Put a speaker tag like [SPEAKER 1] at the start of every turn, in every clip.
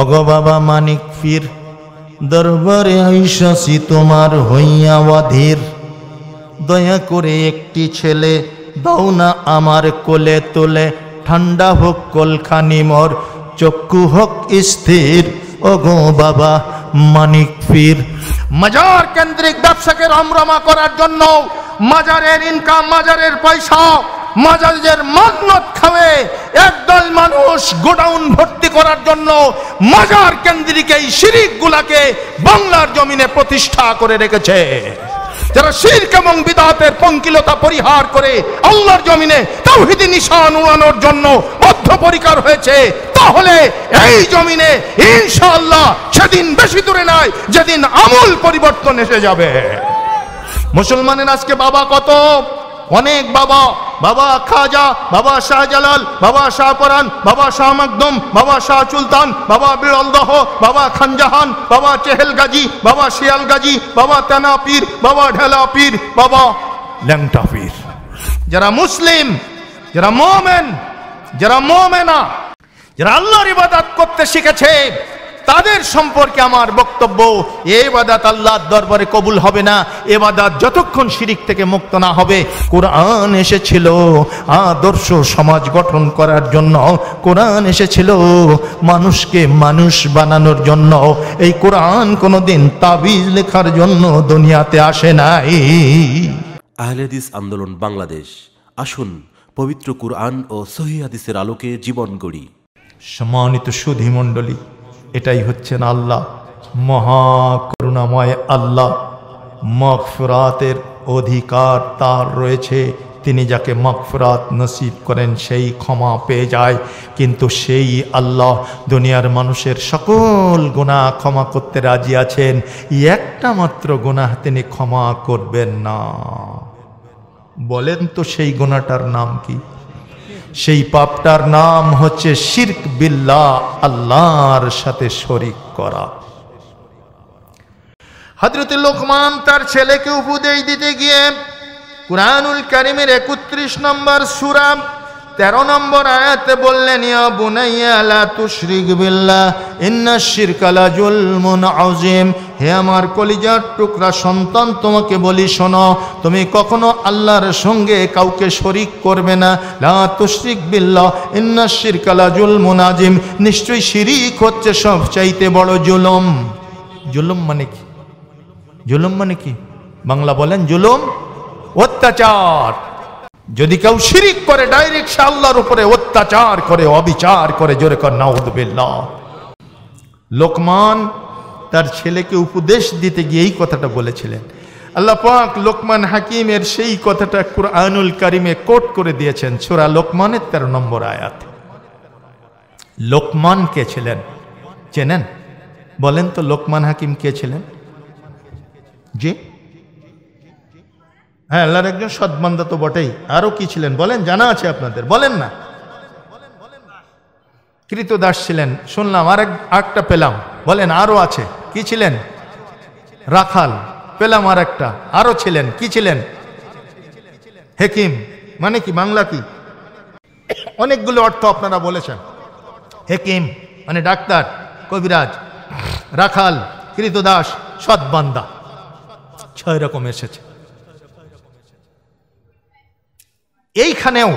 [SPEAKER 1] অগ বাবা মানিক ফির দরবারে আইসাসি তোমার হইয়া অধীর দয়া করে একটি ছেলে দাও না আমার কোলে তোলে ঠান্ডা হোক কলখানি মর চক্ষু হোক স্থির ওগো বাবা মানিক ফির মাজার কেন্দ্রিক ব্যবসাকে রমরমা করার জন্য মাজারের ইনকাম মাজারের পয়সা মাজাজের মাগনত খাবে একদল মানুষ গোডাউন ভর্তি করার জন্য মাজার কেন্দ্রিক এই শিরিক গুলাকে বাংলার জমিনে প্রতিষ্ঠা করে রেখেছে যারা শির্ক এবং বিদাতের পঙ্কিলতা পরিহার করে আল্লাহর জমিনে তাওহিদি নিশান উড়ানোর জন্য বদ্ধপরিকার হয়েছে তাহলে এই জমিনে ইনশাআল্লাহ সেদিন বেশি দূরে নাই যেদিন আমূল পরিবর্তন এসে যাবে মুসলমানের আজকে বাবা কত অনেক বাবা বাবা খাজা বাবা শাহজালাল বাবা পরান বাবা শাহ মকদম বাবা শাহ সুলতান বাবা বিরল দহ বাবা খানজাহান বাবা চেহেল গাজী বাবা শিয়াল গাজী বাবা তেনা পীর বাবা ঢেলা পীর বাবা ল্যাংটা পীর যারা মুসলিম যারা মোমেন যারা মোমেনা যারা আল্লাহর ইবাদত করতে শিখেছে তাদের সম্পর্কে আমার বক্তব্য এবাদাত আল্লাহর দরবারে কবুল হবে না এবাদাত যতক্ষণ শিরিক থেকে মুক্ত না হবে কোরআন এসেছিল আদর্শ সমাজ গঠন করার জন্য কোরআন এসেছিল মানুষকে মানুষ বানানোর জন্য এই কোরআন কোনোদিন তাবিজ লেখার জন্য দুনিয়াতে আসে নাই আহলেদিস আন্দোলন বাংলাদেশ আসুন পবিত্র কোরআন ও সহিদিসের আলোকে জীবন গড়ি সম্মানিত মণ্ডলী এটাই হচ্ছেন আল্লাহ মহা করুণাময় আল্লাহ মকফরাতের অধিকার তার রয়েছে তিনি যাকে মকফরাত নসিব করেন সেই ক্ষমা পেয়ে যায় কিন্তু সেই আল্লাহ দুনিয়ার মানুষের সকল গুণা ক্ষমা করতে রাজি আছেন একটা মাত্র গুণাহ তিনি ক্ষমা করবেন না বলেন তো সেই গুণাটার নাম কি সেই পাপটার নাম হচ্ছে শির্ক বিল্লা আল্লাহর সাথে শরিক করা হজরত লোকমান তার ছেলেকে উপদেশ দিতে গিয়ে কুরআনুল কারিমের একত্রিশ নম্বর সুরাম তেরো নম্বর আয়াতে বললেন ইয়া বুনাইয়া লা তুশরিক বিল্লাহ ইন্না শিরকা লা জুলমুন আযীম হে আমার কলিজার টুকরা সন্তান তোমাকে বলি শোনো তুমি কখনো আল্লাহর সঙ্গে কাউকে শরিক করবে না লা তুশরিক বিল্লাহ ইন্না শিরকা লা জুলমুন আযীম নিশ্চয়ই শিরিক হচ্ছে সবচাইতে বড় জুলুম জুলুম মানে কি জুলুম মানে কি বাংলা বলেন জুলুম অত্যাচার যদি কেউ শিরিক করে ডাইরেক্ট সে আল্লাহর উপরে অত্যাচার করে অবিচার করে জোরে কর নাউদ্দিল্লা লোকমান তার ছেলেকে উপদেশ দিতে গিয়ে এই কথাটা বলেছিলেন আল্লাহ পাক লোকমান হাকিমের সেই কথাটা কুরআনুল কারিমে কোট করে দিয়েছেন ছোরা লোকমানের তেরো নম্বর আয়াত লোকমান কে ছিলেন চেনেন বলেন তো লোকমান হাকিম কে ছিলেন জি হ্যাঁ আল্লাহর একজন সদ্বান্দা তো বটেই আরও কি ছিলেন বলেন জানা আছে আপনাদের বলেন না কৃত দাস ছিলেন শুনলাম আর একটা পেলাম বলেন আরও আছে কি ছিলেন রাখাল পেলাম আর একটা আরও ছিলেন কি ছিলেন হেকিম মানে কি বাংলা কি অনেকগুলো অর্থ আপনারা বলেছেন হেকিম মানে ডাক্তার কবিরাজ রাখাল কৃতদাস সৎবান্দা ছয় রকম এসেছে এইখানেও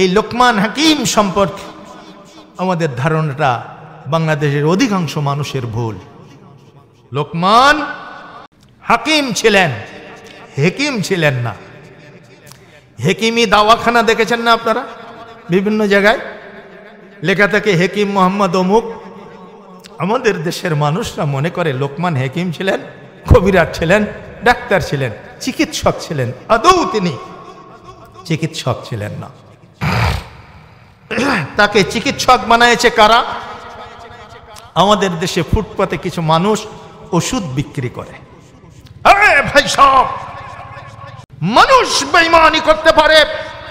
[SPEAKER 1] এই লোকমান হাকিম সম্পর্কে আমাদের ধারণাটা বাংলাদেশের অধিকাংশ মানুষের ভুল লোকমান হাকিম ছিলেন হেকিম ছিলেন না হেকিমি দাওয়াখানা দেখেছেন না আপনারা বিভিন্ন জায়গায় লেখা থাকে হেকিম মোহাম্মদ অমুক আমাদের দেশের মানুষরা মনে করে লোকমান হেকিম ছিলেন কবিরাট ছিলেন ডাক্তার ছিলেন চিকিৎসক ছিলেন আদৌ তিনি চিকিৎসক ছিলেন না তাকে চিকিৎসক বানিয়েছে কারা আমাদের দেশে ফুটপাতে কিছু মানুষ ওষুধ বিক্রি করে ভাই সব মানুষ বেইমানি করতে পারে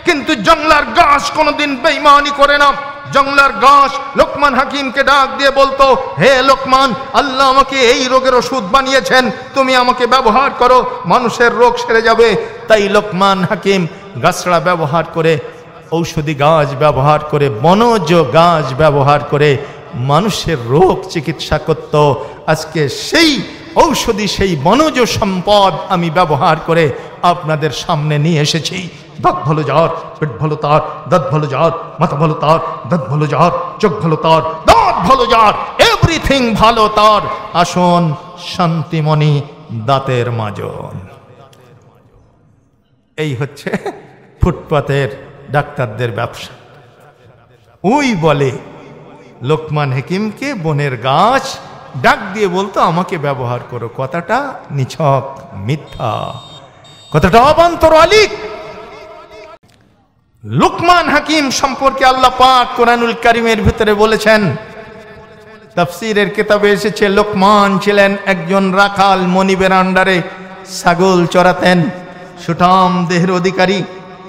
[SPEAKER 1] কিন্তু জংলার গাছ কোনোদিন বেইমানি করে না জংলার গাছ লোকমান হাকিমকে ডাক দিয়ে বলতো হে লোকমান আল্লাহ আমাকে এই রোগের ওষুধ বানিয়েছেন তুমি আমাকে ব্যবহার করো মানুষের রোগ সেরে যাবে তাই লোকমান হাকিম গাছড়া ব্যবহার করে ঔষধি গাছ ব্যবহার করে বনজ গাছ ব্যবহার করে মানুষের রোগ চিকিৎসা করত আজকে সেই ঔষধি সেই বনজ সম্পদ আমি ব্যবহার করে আপনাদের সামনে নিয়ে এসেছি দাঁত ভালো জ্বর পেট ভালো তার দাঁত ভালো জ্বর মাথা ভালো তার দাঁত ভালো জ্বর চোখ ভালো তার দাঁত ভালো জ্বর এভরিথিং ভালো তার আসন শান্তিমণি দাঁতের মাজন এই হচ্ছে ফুটপাতের ডাক্তারদের ব্যবসা ওই বলে লোকমান হেকিমকে বনের গাছ ডাক দিয়ে বলতো আমাকে ব্যবহার করো কথাটা নিছক মিথ্যা কথাটা অবান্তর অলিক লুকমান হাকিম সম্পর্কে আল্লাহ পাক কোরআনুল কারিমের ভিতরে বলেছেন তাফসিরের কিতাবে এসেছে লোকমান ছিলেন একজন রাখাল মনিবের আন্ডারে ছাগল চড়াতেন সুঠাম দেহের অধিকারী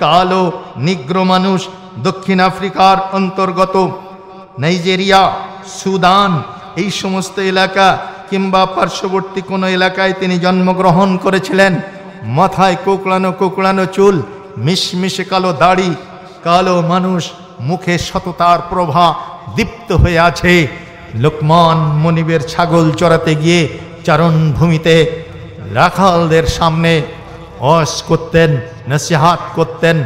[SPEAKER 1] কালো নিগ্র মানুষ দক্ষিণ আফ্রিকার অন্তর্গত নাইজেরিয়া সুদান এই সমস্ত এলাকা কিংবা পার্শ্ববর্তী কোনো এলাকায় তিনি জন্মগ্রহণ করেছিলেন মাথায় কোকড়ানো কোকড়ানো চুল মিশমিশে কালো দাড়ি কালো মানুষ মুখে সততার প্রভা দীপ্ত হয়ে আছে লোকমান মনিবের ছাগল চড়াতে গিয়ে চারণভূমিতে রাখালদের সামনে অস করতেন নসিহাত করতেন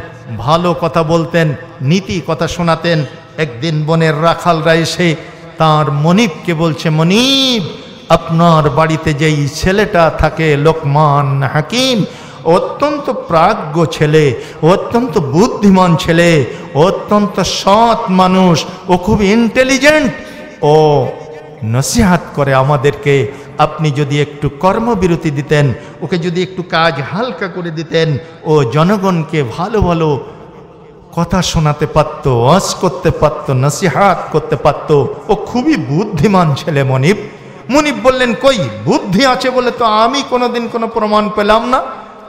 [SPEAKER 1] ভালো কথা বলতেন নীতি কথা শোনাতেন একদিন বনের রাখালরা এসে তাঁর মনিবকে বলছে মনিব আপনার বাড়িতে যেই ছেলেটা থাকে লোকমান হাকিম অত্যন্ত প্রাজ্ঞ ছেলে অত্যন্ত বুদ্ধিমান ছেলে অত্যন্ত সৎ মানুষ ও খুব ইন্টেলিজেন্ট ও নসিহাত করে আমাদেরকে আপনি যদি একটু কর্মবিরতি দিতেন ওকে যদি একটু কাজ হালকা করে দিতেন ও জনগণকে ভালো ভালো কথা শোনাতে পারত ওয়াজ করতে পারত নসিহাত করতে পারত ও খুবই বুদ্ধিমান ছেলে মনিব মনিব বললেন কই বুদ্ধি আছে বলে তো আমি কোনোদিন কোনো প্রমাণ পেলাম না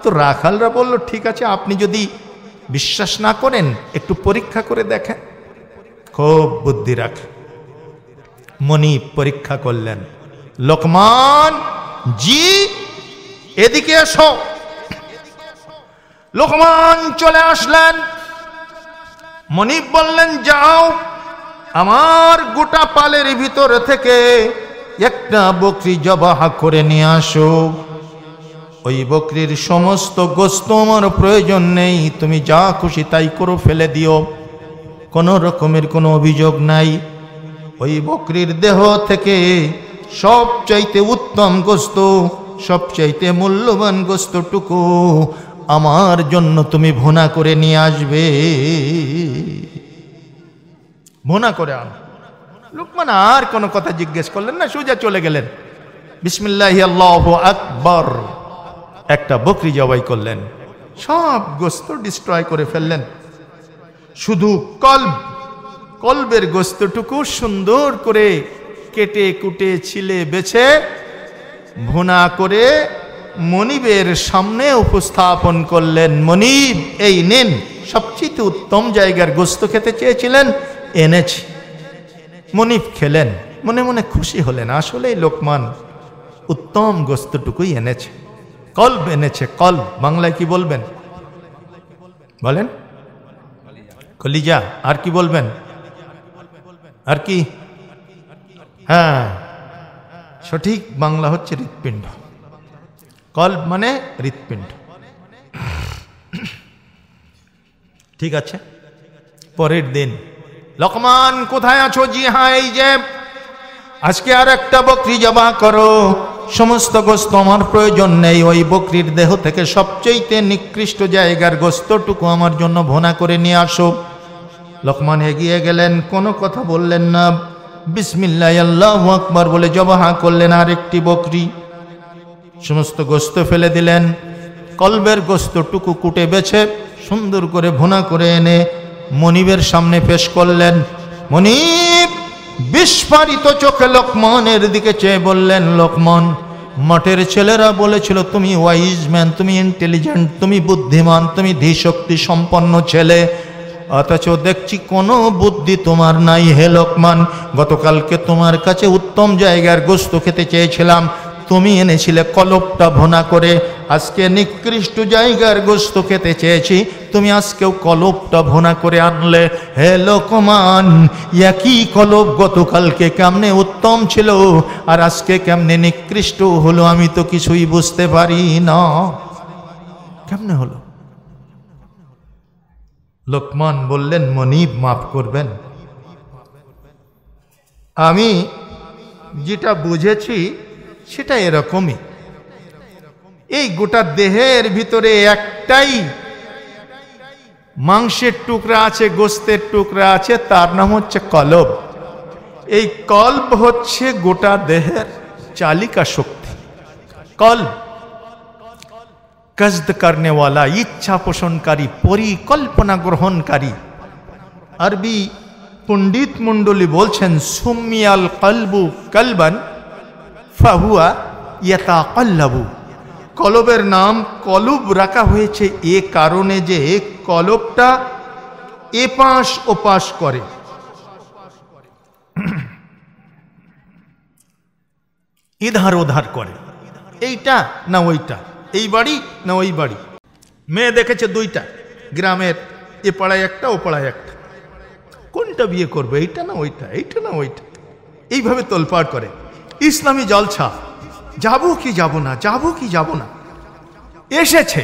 [SPEAKER 1] তো রাখালরা বলল ঠিক আছে আপনি যদি বিশ্বাস না করেন একটু পরীক্ষা করে দেখেন খুব বুদ্ধি রাখে মনিব পরীক্ষা করলেন লোকমান জি এদিকে এসো লোকমান চলে আসলেন মনিব বললেন যাও আমার গোটা পালের ভিতর থেকে একটা বকরি জবাহ করে নিয়ে আসো ওই বকরির সমস্ত গোস্ত আমার প্রয়োজন নেই তুমি যা খুশি তাই করো ফেলে দিও কোনো রকমের কোনো অভিযোগ নাই ওই বকরির দেহ থেকে সব চাইতে উত্তম গোস্ত সবচাইতে মূল্যবান গোস্তটুকু আমার জন্য তুমি ভোনা করে নিয়ে আসবে ভোনা করে আন লুকমান আর কোনো কথা জিজ্ঞেস করলেন না সোজা চলে গেলেন বিসমিল্লাহ আকবর একটা বকরি জবাই করলেন সব গোস্ত ডিস্ট্রয় করে ফেললেন শুধু কল্ব কল্বের গোস্তটুকু সুন্দর করে কেটে কুটে ছিলে বেছে ভুনা করে মনিবের সামনে উপস্থাপন করলেন মনিব এই নিন সবচেয়ে উত্তম জায়গার গোস্ত খেতে চেয়েছিলেন এনেছি মনিব খেলেন মনে মনে খুশি হলেন আসলে লোকমান উত্তম গোস্তটুকুই এনেছে কল্প এনেছে কল্প বাংলায় কি বলবেন বলেন কলিজা আর কি বলবেন আর কি হ্যাঁ সঠিক বাংলা হচ্ছে হৃৎপিণ্ড কল্প মানে হৃৎপিণ্ড ঠিক আছে পরের দিন লকমান কোথায় আছো জি হ্যাঁ এই যে আজকে আর একটা বকরি জবা করো সমস্ত গোস্ত আমার প্রয়োজন নেই ওই বকরির দেহ থেকে সবচেয়েতে নিকৃষ্ট জায়গার গোস্তটুকু আমার জন্য ভোনা করে নিয়ে আসো লকমান এগিয়ে গেলেন কোনো কথা বললেন না বিসমিল্লাহ আল্লাহ আকবর বলে জবাহা করলেন আর একটি বকরি সমস্ত গোস্ত ফেলে দিলেন কলবের টুকু কুটে বেছে সুন্দর করে ভোনা করে এনে মনিবের সামনে পেশ করলেন মনিব বিস্ফারিত চোখে লোকমনের দিকে চেয়ে বললেন লোকমন মঠের ছেলেরা বলেছিল তুমি ওয়াইজ ম্যান তুমি ইন্টেলিজেন্ট তুমি বুদ্ধিমান তুমি ধীশক্তি সম্পন্ন ছেলে অথচ দেখছি কোনো বুদ্ধি তোমার নাই হে লোকমান গতকালকে তোমার কাছে উত্তম জায়গার গোস্ত খেতে চেয়েছিলাম তুমি এনেছিলে কলপটা ভোনা করে আজকে নিকৃষ্ট জায়গার গোস্ত খেতে চেয়েছি তুমি আজকেও কলপটা ভোনা করে আনলে হে লোকমান একই কলপ গতকালকে কেমনে উত্তম ছিল আর আজকে কেমনে নিকৃষ্ট হলো আমি তো কিছুই বুঝতে পারি না কেমনে হলো লোকমান বললেন মনিব মাফ করবেন আমি যেটা বুঝেছি সেটা এরকমই এই গোটা দেহের ভিতরে একটাই মাংসের টুকরা আছে গোস্তের টুকরা আছে তার নাম হচ্ছে কলব এই কল্প হচ্ছে গোটা দেহের চালিকা শক্তি কল্প কজদ करने ইচ্ছা পোষণকারী পরিকল্পনা গ্রহণকারী আরবি পণ্ডিত মণ্ডলী বলছেন সুমিয়াল কলবু কলবন ফাহুয়া ইয়তা কল্লাবু কলবের নাম কলব রাখা হয়েছে এ কারণে যে কলবটা এপাশ ওপাশ করে এধার ওধার করে এইটা না ওইটা এই বাড়ি না ওই বাড়ি মেয়ে দেখেছে দুইটা গ্রামের এ পাড়ায় একটা ও পাড়ায় একটা কোনটা বিয়ে করবে এইটা না ওইটা এইটা না ওইটা এইভাবে তোলপাড় করে ইসলামী জলছা যাব কি যাব না যাব কি যাব না এসেছে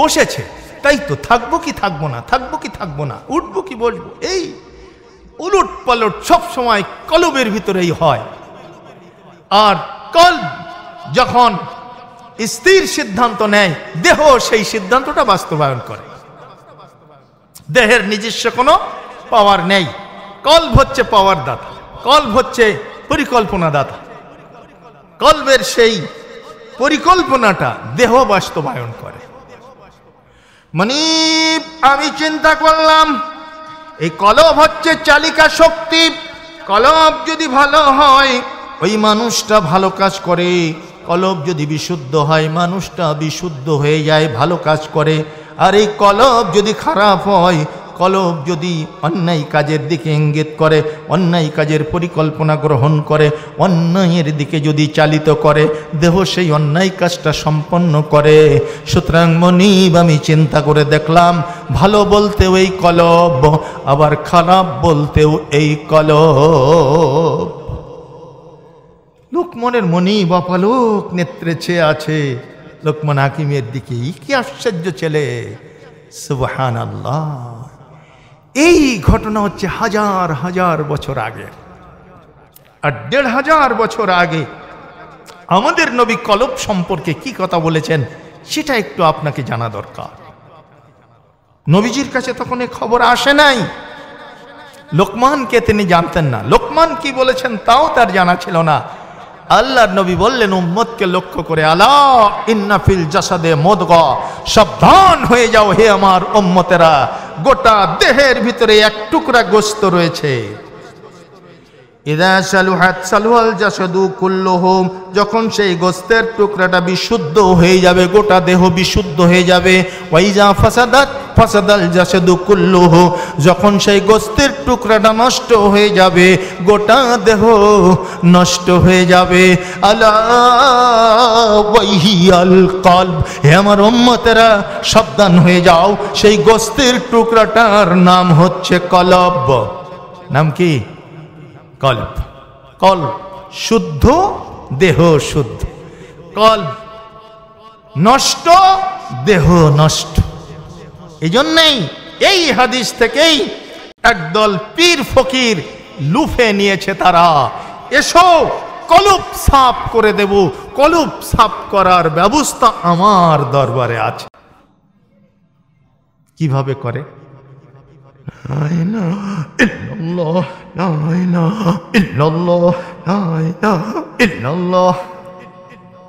[SPEAKER 1] বসেছে তাই তো থাকবো কি থাকবো না থাকবো কি থাকবো না উঠবো কি বসবো এই উলট পালট সব সময় কলবের ভিতরেই হয় আর কল যখন স্ত্রীর সিদ্ধান্ত নেয় দেহ সেই সিদ্ধান্তটা বাস্তবায়ন করে দেহের নিজস্ব কোনো পাওয়ার নেই কল্প হচ্ছে পাওয়ার দাতা কল্প হচ্ছে পরিকল্পনা দাতা কল্পের সেই পরিকল্পনাটা দেহ বাস্তবায়ন করে মানে আমি চিন্তা করলাম এই কলব হচ্ছে চালিকা শক্তি কলব যদি ভালো হয় ওই মানুষটা ভালো কাজ করে কলব যদি বিশুদ্ধ হয় মানুষটা বিশুদ্ধ হয়ে যায় ভালো কাজ করে আর এই কলব যদি খারাপ হয় কলব যদি অন্যায় কাজের দিকে ইঙ্গিত করে অন্যায় কাজের পরিকল্পনা গ্রহণ করে অন্যায়ের দিকে যদি চালিত করে দেহ সেই অন্যায় কাজটা সম্পন্ন করে সুতরাং মনিব আমি চিন্তা করে দেখলাম ভালো বলতেও এই কলব আবার খারাপ বলতেও এই কলব লোকমনের মনি বপালোক নেত্রে চেয়ে আছে লোকমান হাকিমের দিকে কি আশ্চর্য ছেলে সুবহান আল্লাহ এই ঘটনা হচ্ছে হাজার হাজার বছর আগে আর দেড় হাজার বছর আগে আমাদের নবী কলব সম্পর্কে কি কথা বলেছেন সেটা একটু আপনাকে জানা দরকার নবীজির কাছে তখন এ খবর আসে নাই লোকমানকে তিনি জানতেন না লোকমান কি বলেছেন তাও তার জানা ছিল না আল্লাহ নবী বললেন উম্মদকে লক্ষ্য করে আলা ইন্নাফিল জাসাদে মদগ সাবধান হয়ে যাও হে আমার উম্মতেরা গোটা দেহের ভিতরে এক টুকরা গোস্ত রয়েছে যখন সেই গোস্তের টুকরাটা বিশুদ্ধ হয়ে যাবে গোটা দেহ বিশুদ্ধ হয়ে যাবে ওয়াইজা ফাসাদাত ফাসাদাল জাসাদু কুল্লুহ যখন সেই গোস্তের টুকরাটা নষ্ট হয়ে যাবে গোটা দেহ নষ্ট হয়ে যাবে আল কল্ব হে আমার ওম্মতেরা সাবধান হয়ে যাও সেই গোস্তের টুকরাটার নাম হচ্ছে কলব নাম কি কল্প কল শুদ্ধ দেহ শুদ্ধ কল নষ্ট দেহ নষ্ট এই জন্যেই এই হাদিস থেকেই একদল পীর ফকির লুফে নিয়েছে তারা এসো কলুপ সাফ করে দেব কলুপ সাফ করার ব্যবস্থা আমার দরবারে আছে কিভাবে করে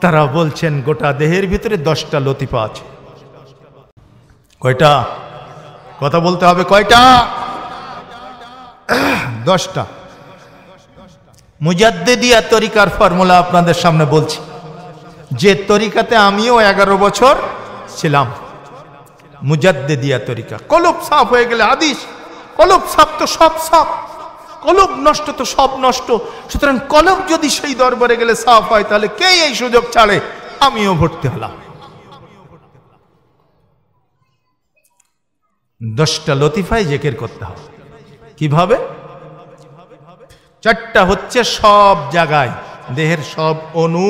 [SPEAKER 1] তারা বলছেন গোটা দেহের ভিতরে দশটা লতিফা আছে কয়টা কথা বলতে হবে কয়টা দশটা মুজাদ্দেদিয়া তরিকার ফর্মুলা আপনাদের সামনে বলছি যে তরিকাতে আমিও এগারো বছর ছিলাম মুজাদ্দেদিয়া তরিকা কলব সাফ হয়ে গেলে আদিস কলব সাফ তো সব সাফ কলব নষ্ট তো সব নষ্ট সুতরাং কলব যদি সেই দরবারে গেলে সাফ হয় তাহলে কে এই সুযোগ ছাড়ে আমিও ভর্তি হলাম দশটা লতিফায় জেকের করতে হবে কিভাবে চারটা হচ্ছে সব জায়গায় দেহের সব অনু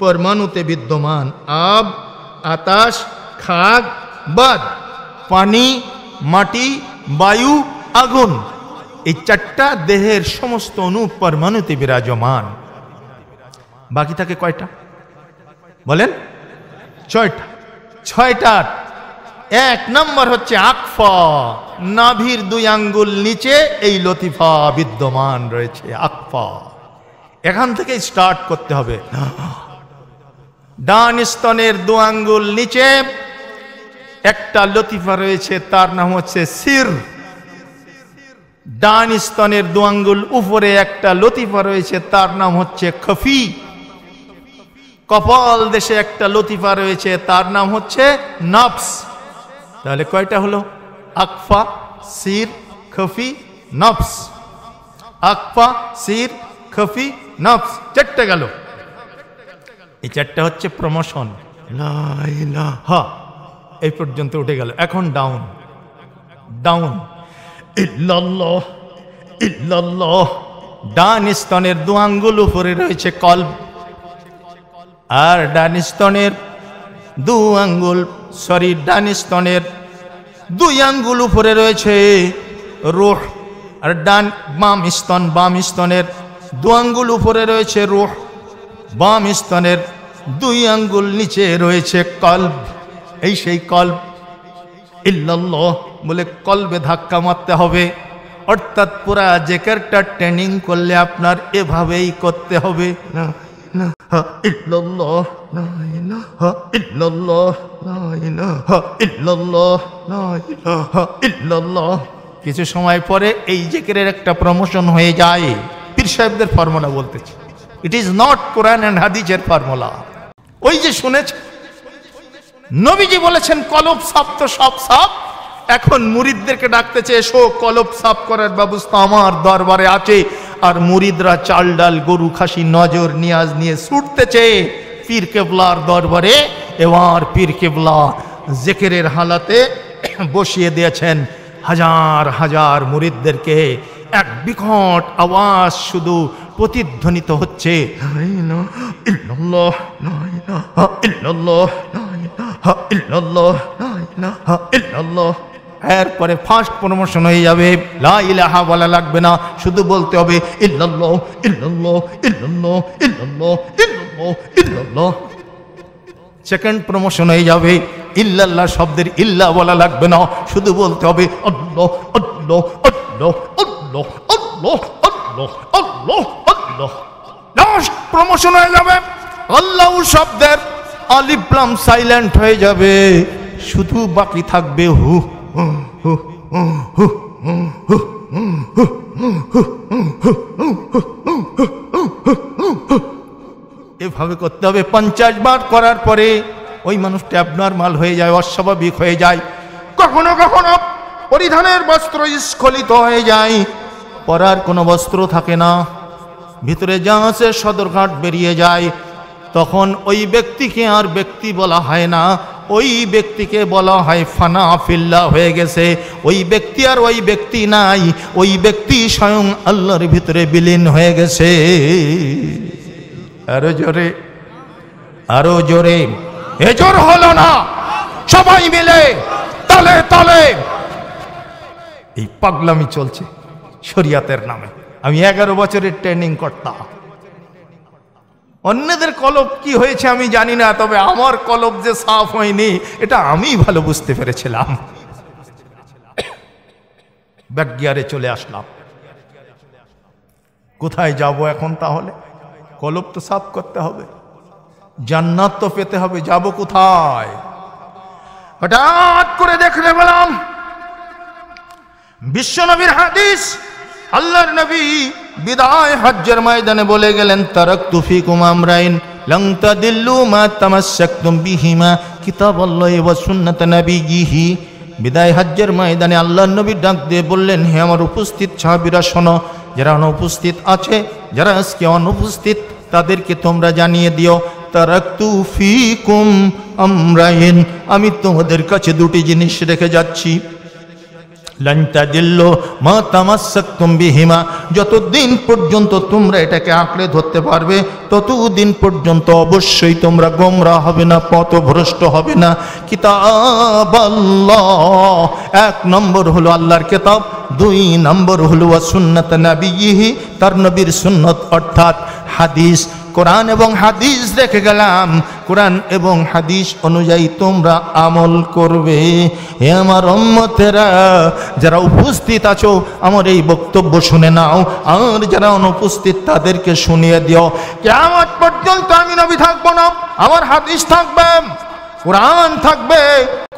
[SPEAKER 1] পরমাণুতে বিদ্যমান আব আতাশ খাগ বাদ পানি মাটি বায়ু আগুন এই চারটা দেহের সমস্ত অনু পরমাণুতে বিরাজমান বাকি থাকে কয়টা বলেন ছয়টা ছয়টা এক নম্বর হচ্ছে আকফ নাভির দুই আঙ্গুল নিচে এই লতিফা বিদ্যমান রয়েছে আকফ এখান থেকে স্টার্ট করতে হবে ডান স্তনের দু আঙ্গুল নিচে একটা লতিফা রয়েছে তার নাম হচ্ছে সির ডান স্তনের দু আঙ্গুল উপরে একটা লতিফা রয়েছে তার নাম হচ্ছে খফি কপাল দেশে একটা লতিফা রয়েছে তার নাম হচ্ছে নফস তাহলে কয়টা হলো আকফা সির খফি নফস আকফা সির খফি নফস চারটে গেল এই চারটা হচ্ছে প্রমোশন এই পর্যন্ত উঠে গেল এখন ডাউন ডাউন ইল্লাল্লাহ ডান স্তনের দু আঙ্গুল উপরে রয়েছে কল আর ডান স্তনের দু আঙ্গুল সরি ডান স্তনের দুই আঙ্গুল উপরে রয়েছে রুহ আর ডান বাম স্তন বাম স্তনের দু আঙ্গুল উপরে রয়েছে রুহ বাম স্তনের দুই আঙ্গুল নিচে রয়েছে কল্প এই সেই কল্প ইল্লাল্লাহ বলে কল্পে ধাক্কা মারতে হবে অর্থাৎ পুরা জেকেরটা ট্রেনিং করলে আপনার এভাবেই করতে হবে না إله إلا الله لا إله إلا الله لا إله إلا الله কিছু সময় পরে এই জেকেরের একটা প্রমোশন হয়ে যায় পীর সাহেবদের ফর্মুলা বলতেছে it is not Quran and হাদিজের ফর্মুলা ওই যে শুনেছ নবীজি বলেছেন কলপ সাপ তো সব সাপ এখন মুরিদদেরকে ডাকতেছে এসো কলপ সাপ করার ব্যবস্থা আমার দরবারে আছে আর মুরিদরা চাল ডাল গরু খাসি নজর নিয়াজ নিয়ে ছুটতেছে পীর কেবলার দরবারে এবার পীর কেবলা জেকেরের হালাতে বসিয়ে দিয়েছেন হাজার হাজার মুরিদদেরকে এক বিকট আওয়াজ শুধু প্রতিধ্বনিত হচ্ছে ইল্লাল্লাহ এরপরে ফার্স্ট প্রমোশন হয়ে যাবে লা ইলাহা বলা লাগবে না শুধু বলতে হবে ইল্লাল্লাহ ইল্লাল্লাহ ইল্লাল্লাহ ইল্লাল্লাহ ইল্লাল্লাহ ইল্লাল্লাহ সেকেন্ড প্রমোশন হয়ে যাবে ইল্লাল্লাহ শব্দের ইল্লা বলা লাগবে না শুধু বলতে হবে আল্লাহ আল্লাহ আল্লাহ আল্লাহ আল্লাহ আল্লাহ আল্লাহ আল্লাহ লাস্ট প্রমোশন হয়ে যাবে আল্লাহ শব্দের আলিপ্লাম সাইলেন্ট হয়ে যাবে শুধু বাকি থাকবে হু এভাবে করতে হবে পঞ্চাশ বার করার পরে ওই মানুষটা মাল হয়ে যায় অস্বাভাবিক হয়ে যায় কখনো কখনো পরিধানের বস্ত্র স্খলিত হয়ে যায় পরার কোনো বস্ত্র থাকে না ভিতরে যা আছে সদরঘাট বেরিয়ে যায় তখন ওই ব্যক্তিকে আর ব্যক্তি বলা হয় না ওই ব্যক্তিকে বলা হয় ফানা ফিল্লা হয়ে গেছে ওই ব্যক্তি আর ওই ব্যক্তি নাই ওই ব্যক্তি স্বয়ং আল্লাহর ভিতরে বিলীন হয়ে গেছে আরো জোরে আরো জোরে এজোর হলো না সবাই মিলে তলে তলে এই পাগলামি চলছে শরিয়াতের নামে আমি এগারো বছরের ট্রেনিং করতাম অন্যদের কলব কি হয়েছে আমি জানি না তবে আমার কলব যে সাফ হয়নি এটা আমি ভালো বুঝতে পেরেছিলাম ব্যাগিয়ারে চলে আসলাম কোথায় যাব এখন তাহলে কলব তো সাফ করতে হবে জান্নাত তো পেতে হবে যাব কোথায় হঠাৎ করে দেখতে পেলাম বিশ্বনবীর হাদিস আল্লাহর নবী বিদায় হজ্জের ময়দানে বলে গেলেন তারক তুফি কুমামরাইন লংতা দিল্লু মা তামাশাকুম বিহিমা কিতাবল্লহি সুন্নত নবী গিহি বিদায় হজ্জের ময়দানে আল্লাহর নবী ডাক দিয়ে বললেন হে আমার উপস্থিত সাহাবীরা শোনো যারা অনুপস্থিত আছে যারা আজকে অনুপস্থিত তাদেরকে তোমরা জানিয়ে দিও তারাক্তু ফিকুম আমরাইন আমি তোমাদের কাছে দুটি জিনিস রেখে যাচ্ছি হিমা যতদিন পর্যন্ত তোমরা এটাকে আঁকড়ে ধরতে পারবে ততদিন পর্যন্ত অবশ্যই তোমরা গোমরা হবে না পথভ্রষ্ট হবে না কিতাব এক নম্বর হলো আল্লাহর কেতাব দুই নম্বর হলো সুন্নত নাবিহি তার নবীর সুন্নত অর্থাৎ হাদিস কোরআন এবং হাদিস দেখে গেলাম কোরআন এবং হাদিস অনুযায়ী তোমরা আমল করবে হে আমার অম্মতেরা যারা উপস্থিত আছো আমার এই বক্তব্য শুনে নাও আর যারা অনুপস্থিত তাদেরকে শুনিয়ে দিও কেমন পর্যন্ত আমি নবী থাকবো না আমার হাদিস থাকবে কোরআন থাকবে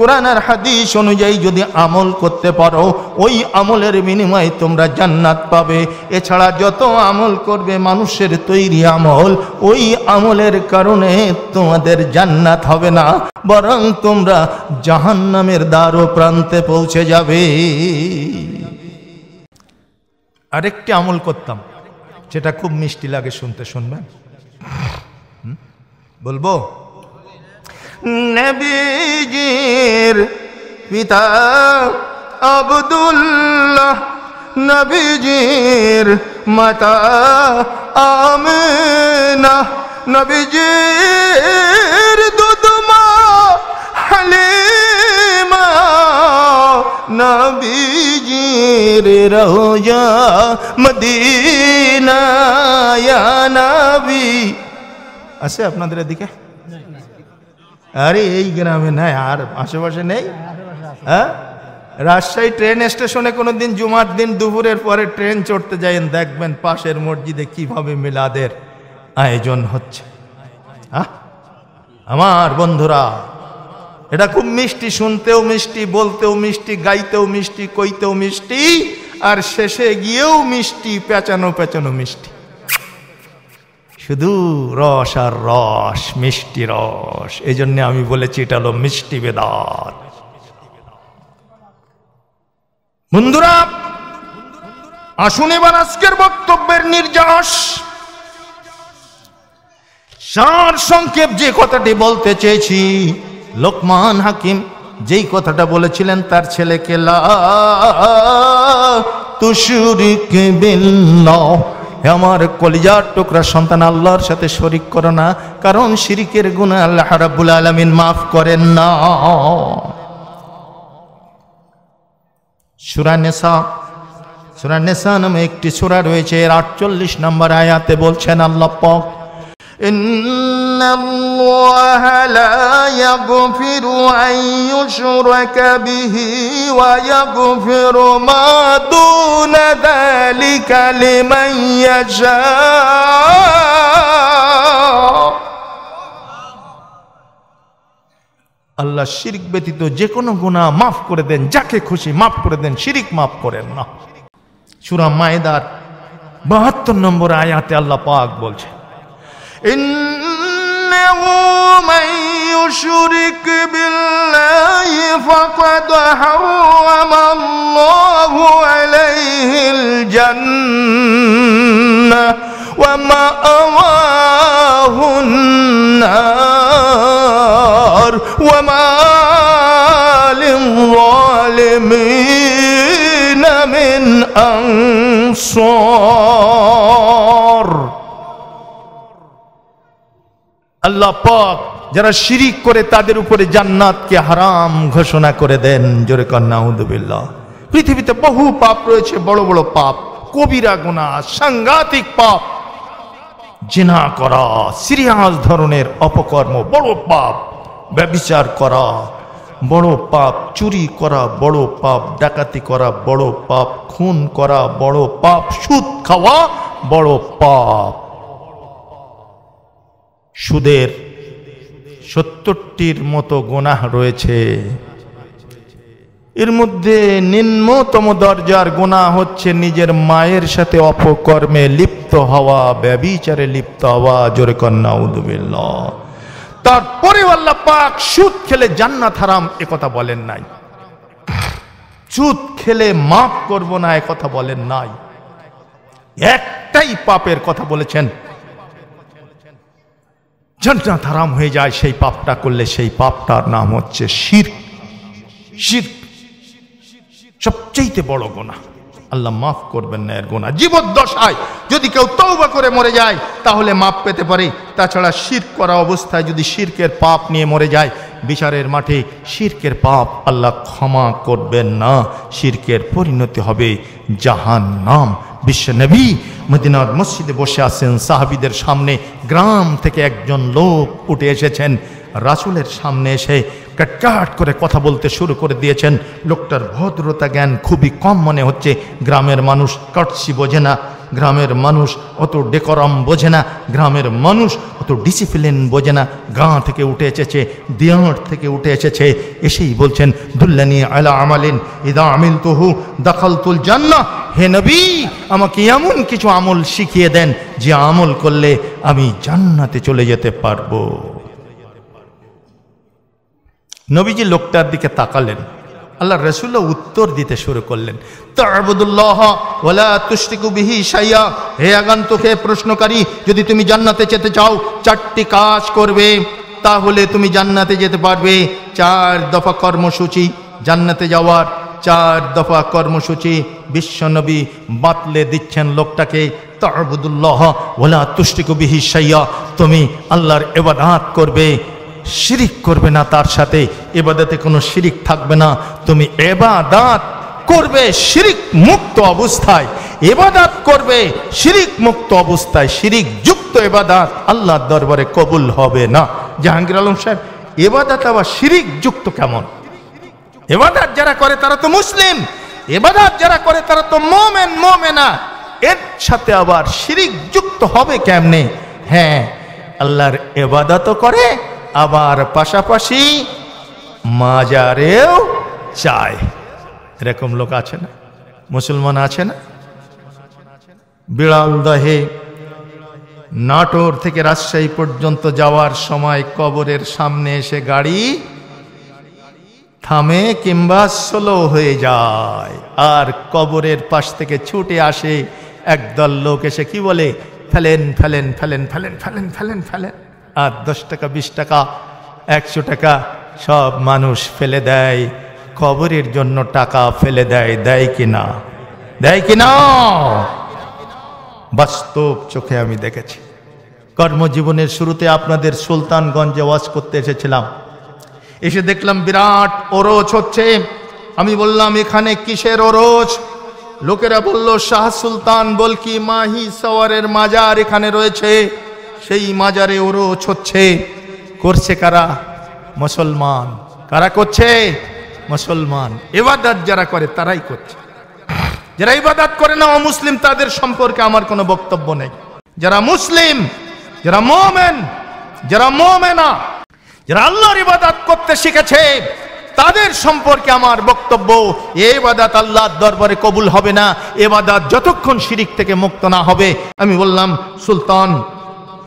[SPEAKER 1] কোরআনের হাদিস অনুযায়ী যদি আমল করতে পারো ওই আমলের বিনিময়ে তোমরা জান্নাত পাবে এছাড়া যত আমল করবে মানুষের তৈরি আমল ওই আমলের কারণে তোমাদের জান্নাত হবে না বরং তোমরা জাহান্নামের দ্বারও প্রান্তে পৌঁছে যাবে আরেকটি আমল করতাম যেটা খুব মিষ্টি লাগে শুনতে শুনবেন বলবো নবীজির পিতা আবদুল্লাহ নবীজির মাতা আমিনা নবীজির দুদমা হালিমা নবীজির রোজা মদিনা ইয়া নবী আছে আপনাদের এদিকে আরে এই গ্রামে নাই আর আশেপাশে নেই হ্যাঁ রাজশাহী ট্রেন স্টেশনে কোনো দিন জুমার দিন দুপুরের পরে ট্রেন চড়তে যাইন দেখবেন পাশের মসজিদে কিভাবে মিলাদের আয়োজন হচ্ছে আমার বন্ধুরা এটা খুব মিষ্টি শুনতেও মিষ্টি বলতেও মিষ্টি গাইতেও মিষ্টি কইতেও মিষ্টি আর শেষে গিয়েও মিষ্টি পেঁচানো পেঁচানো মিষ্টি শুধু রস আর রস মিষ্টি রস এই জন্যে আমি বলেছি এটা হলো মিষ্টি বেদাত বন্ধুরা আসুন এবার আজকের বক্তব্যের নির্যাস সার সংক্ষেপ যে কথাটি বলতে চেয়েছি লোকমান হাকিম যেই কথাটা বলেছিলেন তার ছেলেকে লা তুসুরিক বিল্লাহ আমার কলিজার টুকরা সন্তান আল্লাহর সাথে শরিক করো না কারণ শিরিকের গুণা আল্লাহ রাবুল আলমিন মাফ করেন না সুরানেসা সুরানেসা নামে একটি সুরা রয়েছে এর আটচল্লিশ নম্বর আয়াতে বলছেন আল্লাহ পক إن الله لا يغفر أن يشرك به ويغفر ما دون ذلك لمن يشاء আল্লাহ শিরিক ব্যতীত যে কোনো গুণা মাফ করে দেন যাকে খুশি মাফ করে দেন শিরিক মাফ করেন না সুরা মায়েদার বাহাত্তর নম্বর আয়াতে আল্লাহ পাক বলছেন إنه من يشرك بالله فقد حرم الله عليه الجنة ومأواه النار وما للظالمين من أنصار আল্লাহ পাক যারা শিরিক করে তাদের উপরে জান্নাতকে হারাম ঘোষণা করে দেন জোরে কন্যা পৃথিবীতে বহু পাপ রয়েছে বড় বড় পাপ কবিরা গুণা সাংঘাতিক পাপ জিনা করা সিরিয়াস ধরনের অপকর্ম বড় পাপ ব্যবিচার করা বড় পাপ চুরি করা বড় পাপ ডাকাতি করা বড় পাপ খুন করা বড় পাপ সুদ খাওয়া বড় পাপ সুদের সত্তরটির মতো গোনাহ রয়েছে এর মধ্যে নিম্নতম দরজার গোনা হচ্ছে নিজের মায়ের সাথে অপকর্মে লিপ্ত হওয়া ব্যবিচারে লিপ্ত হওয়া জোরে কন্যা উদ্বিল্লা তারপরে আল্লাহ পাক সুদ খেলে জান্নাত হারাম একথা বলেন নাই সুদ খেলে মাফ করব না একথা বলেন নাই একটাই পাপের কথা বলেছেন জান্নাত হারাম হয়ে যায় সেই পাপটা করলে সেই পাপটার নাম হচ্ছে শির শির সবচেয়ে বড় গোনা আল্লাহ মাফ করবেন না এর গোনা জীবদ্দশায় যদি কেউ তৌবা করে মরে যায় তাহলে মাপ পেতে পারে তাছাড়া শির করা অবস্থায় যদি শিরকের পাপ নিয়ে মরে যায় বিচারের মাঠে শিরকের পাপ আল্লাহ ক্ষমা করবেন না শিরকের পরিণতি হবে জাহান নাম বিশ্ব নবী মদিনার মসজিদে বসে আছেন সাহাবিদের সামনে গ্রাম থেকে একজন লোক উঠে এসেছেন রাসুলের সামনে এসে কাটকাট করে কথা বলতে শুরু করে দিয়েছেন লোকটার ভদ্রতা জ্ঞান খুবই কম মনে হচ্ছে গ্রামের মানুষ কটসি বোঝে না গ্রামের মানুষ অত ডেকরম বোঝে না গ্রামের মানুষ অত ডিসিপ্লিন বোঝে না গাঁ থেকে উঠে এসেছে দিয়াঁড় থেকে উঠে এসেছে এসেই বলছেন দুল্লানি আলা আমালিন ইদা আমিল তহু দখল তুল জান্না হে নবী আমাকে এমন কিছু আমল শিখিয়ে দেন যে আমল করলে আমি জান্নাতে চলে যেতে পারবো নবীজি লোকটার দিকে তাকালেন আল্লাহ রসুল্লাহ উত্তর দিতে শুরু করলেন তাবুদুল্লাহ সাইয়া হে আগান্তকে প্রশ্নকারী যদি তুমি জান্নাতে যেতে চাও চারটি কাজ করবে তাহলে তুমি জান্নাতে যেতে পারবে চার দফা কর্মসূচি জান্নাতে যাওয়ার চার দফা কর্মসূচি বিশ্বনবী বাতলে দিচ্ছেন লোকটাকে তাবুদুল্লাহ ওলা তুষ্টিকু সাইয়া তুমি আল্লাহর এবার করবে শিরিক করবে না তার সাথে এবাদাতে কোনো শিরিক থাকবে না তুমি এবাদাত করবে শিরিক মুক্ত অবস্থায় এবাদাত করবে শিরিক মুক্ত অবস্থায় শিরিক যুক্ত এবাদাত আল্লাহর দরবারে কবুল হবে না জাহাঙ্গীর আলম সাহেব এবাদাত আবার শিরিক যুক্ত কেমন এবাদাত যারা করে তারা তো মুসলিম এবাদাত যারা করে তারা তো মোমেন মোমেনা এর সাথে আবার শিরিক যুক্ত হবে কেমনে হ্যাঁ আল্লাহর এবাদাতও করে আবার পাশাপাশি মাজারেও চায় এরকম লোক আছে না মুসলমান আছে না বিড়াল দহে নাটোর থেকে রাজশাহী পর্যন্ত যাওয়ার সময় কবরের সামনে এসে গাড়ি থামে কিংবা স্লো হয়ে যায় আর কবরের পাশ থেকে ছুটে আসে একদল লোক এসে কি বলে ফেলেন ফেলেন ফেলেন ফেলেন ফেলেন ফেলেন ফেলেন আর দশ টাকা বিশ টাকা একশো টাকা সব মানুষ ফেলে দেয় কবরের জন্য টাকা ফেলে দেয় দেয় কিনা দেয় কিনা বাস্তব চোখে আমি দেখেছি কর্মজীবনের শুরুতে আপনাদের সুলতানগঞ্জে ওয়াজ করতে এসেছিলাম এসে দেখলাম বিরাট ওরোচ হচ্ছে আমি বললাম এখানে কিসের ওরোচ লোকেরা বলল শাহ সুলতান বলকি মাহি সওয়ারের মাজার এখানে রয়েছে সেই মাজারে ওরও ছচ্ছে করছে কারা মুসলমান কারা করছে মুসলমান এবাদাত যারা করে তারাই করছে যারা ইবাদাত করে না অমুসলিম তাদের সম্পর্কে আমার কোনো বক্তব্য নেই যারা মুসলিম যারা মোমেন যারা মোমেনা যারা আল্লাহর ইবাদাত করতে শিখেছে তাদের সম্পর্কে আমার বক্তব্য এবাদাত আল্লাহর দরবারে কবুল হবে না এবাদাত যতক্ষণ শিরিক থেকে মুক্ত না হবে আমি বললাম সুলতান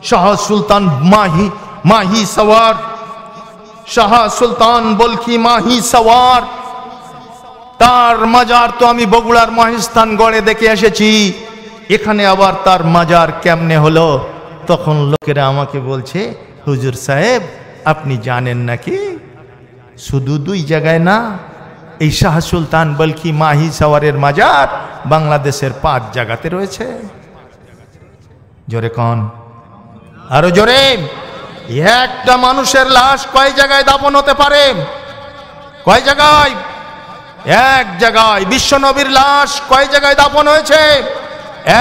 [SPEAKER 1] শাহ সুলতান মাহি মাহি সওয়ার শাহ সুলতান বলকি মাহি সওয়ার তার মাজার তো আমি বগুড়ার মহেস্থান গড়ে দেখে এসেছি এখানে আবার তার মাজার কেমনে হলো তখন লোকেরা আমাকে বলছে হুজুর সাহেব আপনি জানেন নাকি শুধু দুই জায়গায় না এই শাহ সুলতান বলকি মাহি সওয়ারের মাজার বাংলাদেশের পাঁচ জায়গাতে রয়েছে জোরে কন আরো জোরে একটা মানুষের লাশ কয় জায়গায় দাপন হতে পারে কয় জায়গায় এক জায়গায় বিশ্বনবীর লাশ কয় জায়গায় দাপন হয়েছে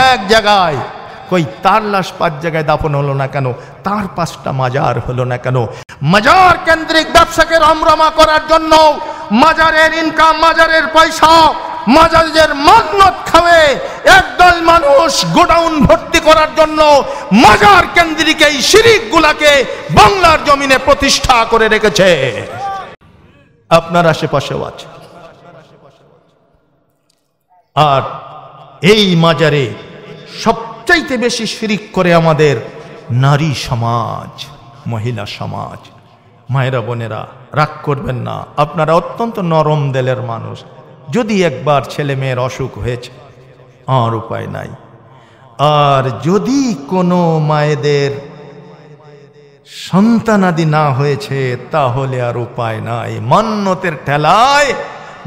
[SPEAKER 1] এক জায়গায় কই তার লাশ পাঁচ জায়গায় দাপন হলো না কেন তার পাঁচটা মাজার হলো না কেন মাজার কেন্দ্রিক ব্যবসাকে রমরমা করার জন্য মাজারের ইনকাম মাজারের পয়সা মাজারের মাগনত খাবে একদল মানুষ মানুষ গোডাউন ভর্তি করার জন্য মাজার কেন্দ্রিক এই শিরিক গুলাকে বাংলার জমিনে প্রতিষ্ঠা করে রেখেছে আপনার আশেপাশেও আছে আর এই মাজারে সবচাইতে বেশি শিরিক করে আমাদের নারী সমাজ মহিলা সমাজ মায়েরা বোনেরা রাগ করবেন না আপনারা অত্যন্ত নরম দেলের মানুষ যদি একবার ছেলে মেয়ের অসুখ হয়েছে আর উপায় নাই আর যদি কোনো মায়েদের সন্তানাদি না হয়েছে তাহলে আর উপায় নাই মান্যতের ঠেলায়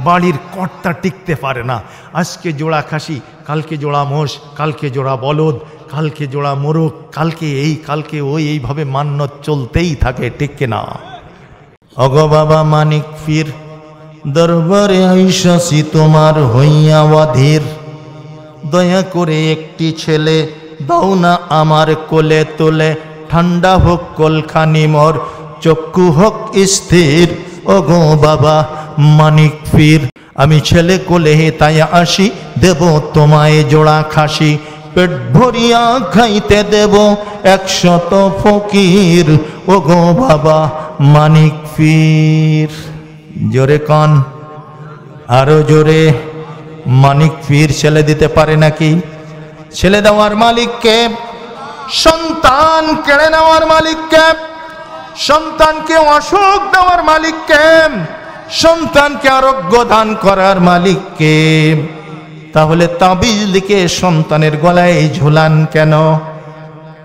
[SPEAKER 1] বাড়ির কর্তা টিকতে পারে না আজকে জোড়া খাসি কালকে জোড়া মোষ কালকে জোড়া বলদ কালকে জোড়া মোরগ কালকে এই কালকে ওই এইভাবে মান্নত চলতেই থাকে টিকে না অগ বাবা মানিক ফির দরবারে আইসাসি তোমার হইয়া অধীর দয়া করে একটি ছেলে দাও না আমার কোলে তোলে ঠান্ডা হোক কলখানি মর চক্ষু হোক স্থির ও গো বাবা মানিক ফির আমি ছেলে কোলে তাই আসি দেব তোমায় জোড়া খাসি পেট ভরিয়া খাইতে দেব একশত ফকির ও গো বাবা মানিক ফির জোরে কন আরো জোরে মানিক ফির ছেলে দিতে পারে নাকি ছেলে দেওয়ার মালিক কে সন্তান কেড়ে নেওয়ার মালিক কে সন্তানকে অসুখ দেওয়ার মালিক কে সন্তানকে আরোগ্য দান করার মালিক কে তাহলে তাবিজ লিখে সন্তানের গলায় ঝুলান কেন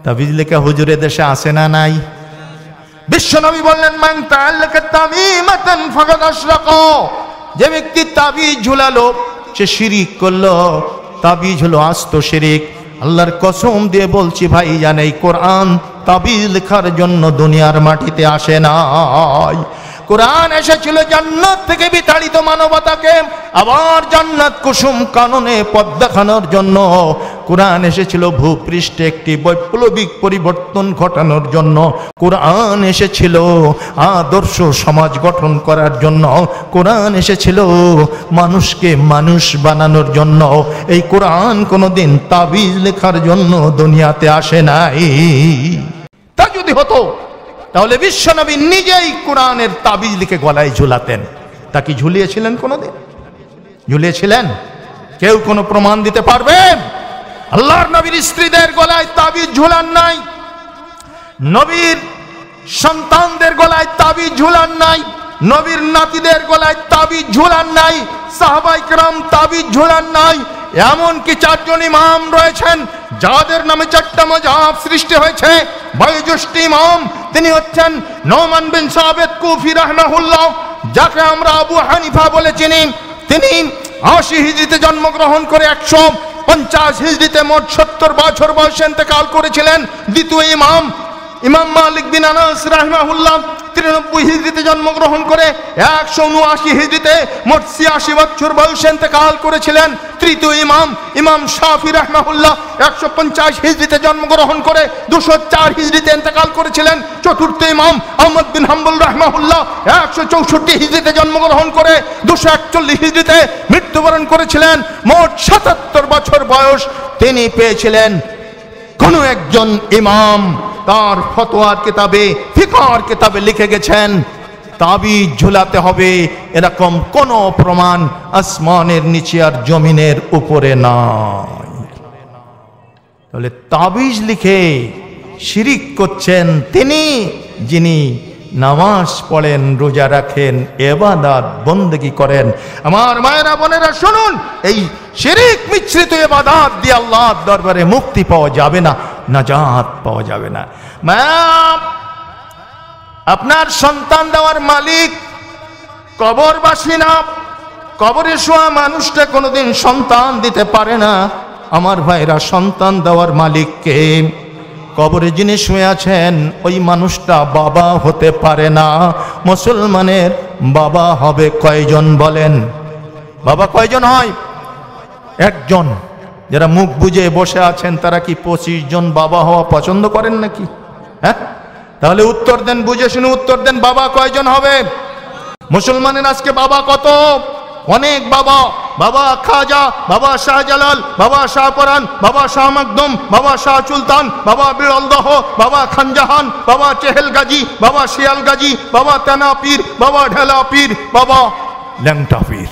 [SPEAKER 1] তাবিজ লিখে হুজুরে দেশে আসে না নাই বিশ্বনবী বললেন মাং তার তামিমাতান ফাগাদ আশরাক যে ব্যক্তি তাবিজ ঝুলালো সে শিরিক করল তাবিজ হলো আস্ত শিরিক আল্লাহর কসম দিয়ে বলছি ভাই জানে কোরআন তাবিজ লেখার জন্য দুনিয়ার মাটিতে আসে না কোরআন এসেছিল জান্নাত থেকে বিতাড়িত মানবতাকে আবার জান্নাত কুসুম কাননে পদ দেখানোর জন্য কোরআন এসেছিল ভূপৃষ্ঠে একটি বৈপ্লবিক পরিবর্তন ঘটানোর জন্য কোরআন এসেছিল আদর্শ সমাজ গঠন করার জন্য কোরআন এসেছিল মানুষকে মানুষ বানানোর জন্য এই কোরআন কোনো দিন তাবিজ লেখার জন্য দুনিয়াতে আসে নাই তা যদি হতো তাহলে বিশ্বনবী নিজেই কোরআনের তাবিজ লিখে গলায় ঝুলাতেন তা কি ঝুলিয়েছিলেন কোনোদিন ঝুলিয়েছিলেন কেউ কোনো প্রমাণ দিতে পারবেন আল্লাহর নবীর স্ত্রীদের গলায় তাবিজ ঝুলান নাই নবীর সন্তানদের গলায় তাবিজ ঝুলান নাই নবীর নাতিদের গলায় তাবিজ ঝুলান নাই সাহাবাইকরাম তাবিজ ঝুলান নাই এমনকি চারজন ইমাম রয়েছেন যাদের নামে চারটা মজাব সৃষ্টি হয়েছে বয়োজ্যেষ্ঠ ইমাম তিনি হচ্ছেন নোমান বিন সাবেদ কুফি রাহমাহুল্লাহ যাকে আমরা আবু হানিফা বলে চিনি তিনি আশি হিজড়িতে জন্মগ্রহণ করে একশো পঞ্চাশ হিজড়িতে মোট সত্তর বছর বয়সে কাল করেছিলেন দ্বিতীয় ইমাম ইমাম মালিক বিন আনাস রাহমাহুল্লাহ তিরানব্বই হিজড়িতে জন্মগ্রহণ করে একশো উনআশি হিজড়িতে মোট ছিয়াশি বছর বয়সে এতেকাল করেছিলেন তৃতীয় ইমাম ইমাম শাফি রাহমাহুল্লাহ একশো পঞ্চাশ হিজড়িতে জন্মগ্রহণ করে দুশো চার হিজড়িতে এতেকাল করেছিলেন চতুর্থ ইমাম আহমদ বিন হাম্বুল রহমাহুল্লাহ একশো চৌষট্টি হিজড়িতে জন্মগ্রহণ করে দুশো একচল্লিশ হিজড়িতে মৃত্যুবরণ করেছিলেন মোট সাতাত্তর বছর বয়স তিনি পেয়েছিলেন কোনো একজন ইমাম তার ফতোয়ার কিতাবে ফিকার কিতাবে লিখে গেছেন তাবি ঝুলাতে হবে এরকম কোনো প্রমাণ আসমানের নিচে আর জমিনের উপরে না তাহলে তাবিজ লিখে শিরিক করছেন তিনি যিনি নামাজ পড়েন রোজা রাখেন এবাদাত বন্দেগি করেন আমার মায়েরা বোনেরা শুনুন এই শিরিক মিশ্রিত এবাদাত দিয়ে আল্লাহ দরবারে মুক্তি পাওয়া যাবে না নাজাত পাওয়া যাবে না ম্যাম আপনার সন্তান দেওয়ার মালিক কবরবাসী না কবরে শোয়া মানুষটা কোনোদিন সন্তান দিতে পারে না আমার ভাইরা সন্তান দেওয়ার মালিককে কবরে যিনি শুয়ে আছেন ওই মানুষটা বাবা হতে পারে না মুসলমানের বাবা হবে কয়জন বলেন বাবা কয়জন হয় একজন যারা মুখ বুঝে বসে আছেন তারা কি পঁচিশ জন বাবা হওয়া পছন্দ করেন নাকি হ্যাঁ তাহলে উত্তর দেন বুঝে শুনে উত্তর দেন বাবা কয়জন হবে মুসলমানের আজকে বাবা কত অনেক বাবা বাবা খাজা বাবা শাহজালাল বাবা শাহপরান বাবা শাহ মকদম বাবা শাহ চুলতান বাবা বিরলদহ বাবা খানজাহান বাবা চেহেল গাজী বাবা শিয়াল গাজী বাবা তেনা পীর বাবা ঢেলা পীর বাবা ল্যাংটা পীর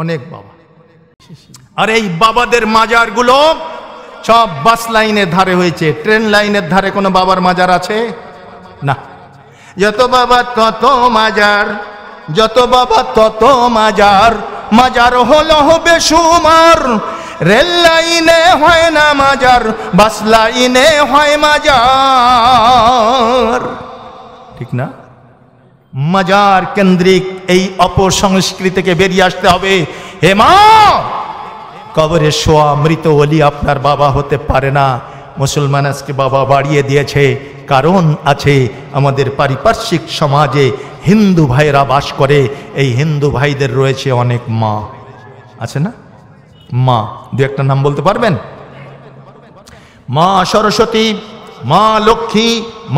[SPEAKER 1] অনেক বাবা আর এই বাবাদের মাজারগুলো সব বাস লাইনের ধারে হয়েছে ট্রেন লাইনের ধারে কোনো বাবার মাজার আছে না যত বাবার কত মাজার যত বাবা তত মাজার মাজার হলো হবে সুমার রেল লাইনে হয় না মাজার বাস লাইনে হয় মাজার ঠিক না মাজার কেন্দ্রিক এই অপসংস্কৃতি থেকে বেরিয়ে আসতে হবে মা কবরে শোয়া মৃত অলি আপনার বাবা হতে পারে না মুসলমান আজকে বাবা বাড়িয়ে দিয়েছে কারণ আছে আমাদের পারিপার্শ্বিক সমাজে হিন্দু ভাইরা বাস করে এই হিন্দু ভাইদের রয়েছে অনেক মা আছে না মা দু একটা নাম বলতে পারবেন মা সরস্বতী মা লক্ষ্মী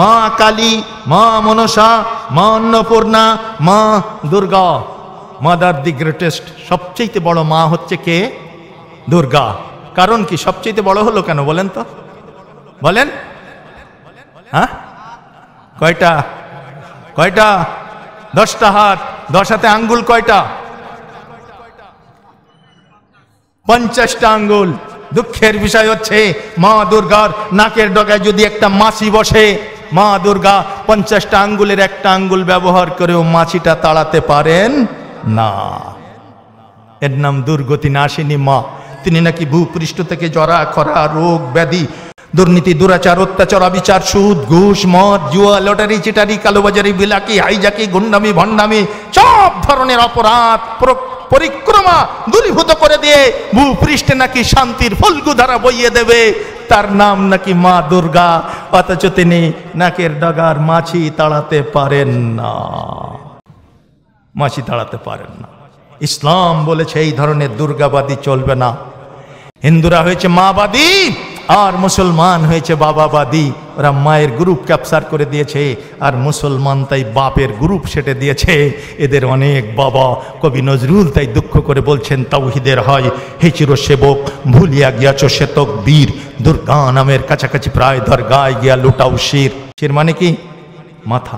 [SPEAKER 1] মা কালী মা মনসা মা অন্নপূর্ণা মা দুর্গা মাদার দি গ্রেটেস্ট সবচেয়ে বড় মা হচ্ছে কে দুর্গা কারণ কি সবচেয়ে বড় হলো কেন বলেন তো বলেন হ্যাঁ কয়টা কয়টা দশটা হাত দশ হাতে আঙ্গুল কয়টা পঞ্চাশটা আঙ্গুল দুঃখের বিষয় হচ্ছে মা দুর্গার নাকের ডগায় যদি একটা মাছি বসে মা দুর্গা পঞ্চাশটা আঙ্গুলের একটা আঙ্গুল ব্যবহার করেও মাছিটা তাড়াতে পারেন না এর নাম দুর্গতি নাসিনী মা তিনি নাকি ভূপৃষ্ঠ থেকে জরা খরা রোগ ব্যাধি দুর্নীতি দুরাচার অত্যাচার অবিচার সুদ ঘুষ মদ জুয়া লটারি চিটারি কালোবাজারি বিলাকি হাইজাকি গুন্ডামি ভণ্ডামি সব ধরনের অপরাধ পরিক্রমা দূরীভূত করে দিয়ে ভূপৃষ্ঠে নাকি শান্তির ধারা বইয়ে দেবে তার নাম নাকি মা দুর্গা অথচ তিনি নাকের ডগার মাছি তাড়াতে পারেন না মাছি তাড়াতে পারেন না ইসলাম বলেছে এই ধরনের দুর্গাবাদী চলবে না হিন্দুরা হয়েছে মাবাদী আর মুসলমান হয়েছে বাবা বাদি ওরা মায়ের গ্রুপ ক্যাপচার করে দিয়েছে আর মুসলমান তাই বাপের গ্রুপ সেটে দিয়েছে এদের অনেক বাবা কবি নজরুল তাই দুঃখ করে বলছেন তাউহিদের হয় হে চিরসেবক ভুলিয়া গিয়াছ শ্বেতক বীর দুর্গা নামের কাছাকাছি প্রায় দরগায় গিয়া লুটাও শির শির মানে কি মাথা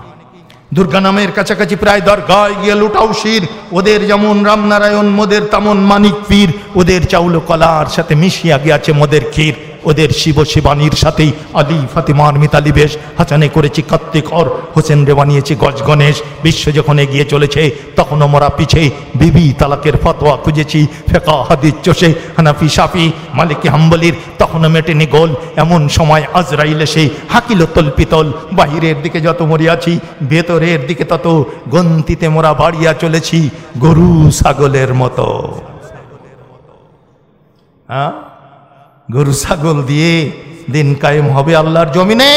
[SPEAKER 1] দুর্গা নামের কাছাকাছি প্রায় দরগায় গিয়ে লুটাও শির ওদের যেমন রামনারায়ণ মোদের তেমন মানিক পীর ওদের চাউল কলার সাথে মিশিয়া গিয়াছে মোদের ক্ষীর ওদের শিব শিবানীর সাথেই আলী ফাতিমার মিতালি বেশ হাসানে করেছি কার্তিক অর হোসেন রে বানিয়েছি গজ গণেশ বিশ্ব যখন এগিয়ে চলেছে তখন মোরা পিছে বিবি তালাকের ফতোয়া খুঁজেছি ফেকা হাদির চষে হানাফি সাফি মালিকি হাম্বলির তখনও মেটেনি গোল এমন সময় আজরাইল এসে হাকিল তল পিতল বাহিরের দিকে যত মরিয়াছি ভেতরের দিকে তত গন্তিতে মোরা বাড়িয়া চলেছি গরু ছাগলের মতো হ্যাঁ গরু ছাগল দিয়ে দিন কায়েম হবে আল্লাহর জমিনে